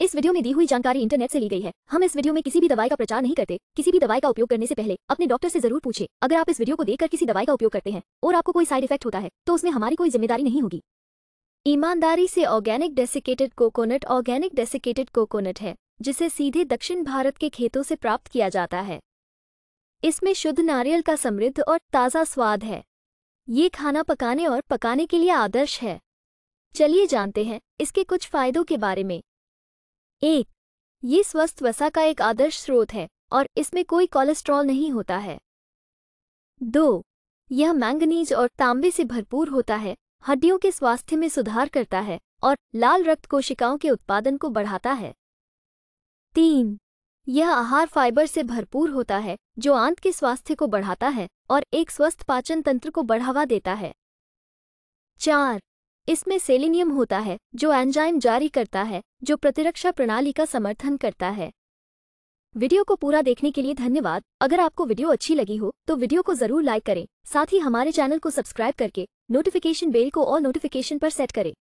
इस वीडियो में दी हुई जानकारी इंटरनेट से ली गई है हम इस वीडियो में किसी भी दवाई का प्रचार नहीं करते किसी भी दवाई का उपयोग करने से पहले अपने डॉक्टर से जरूर पूछे अगर आप इस वीडियो को देखकर किसी दवाई का उपयोग करते हैं और आपको कोई साइड इफेक्ट होता है तो उसमें हमारी कोई जिम्मेदारी नहीं होगी ईमानदारी से organic desiccated coconut organic desiccated coconut है जिसे सीधे दक्षिण भारत के खेतों से प्राप्त किया जाता है इसमें शुद्ध नारियल का समृद्ध और ताज़ा स्वाद है ये खाना पकाने और पकाने के लिए आदर्श है चलिए जानते हैं इसके कुछ फायदों के बारे में एक ये स्वस्थ वसा का एक आदर्श स्रोत है और इसमें कोई कोलेस्ट्रॉल नहीं होता है दो यह मैंगनीज और तांबे से भरपूर होता है हड्डियों के स्वास्थ्य में सुधार करता है और लाल रक्त कोशिकाओं के उत्पादन को बढ़ाता है तीन यह आहार फाइबर से भरपूर होता है जो आंत के स्वास्थ्य को बढ़ाता है और एक स्वस्थ पाचन तंत्र को बढ़ावा देता है चार इसमें सेलिनियम होता है जो एंजाइम जारी करता है जो प्रतिरक्षा प्रणाली का समर्थन करता है वीडियो को पूरा देखने के लिए धन्यवाद अगर आपको वीडियो अच्छी लगी हो तो वीडियो को जरूर लाइक करें साथ ही हमारे चैनल को सब्सक्राइब करके नोटिफिकेशन बेल को और नोटिफिकेशन पर सेट करें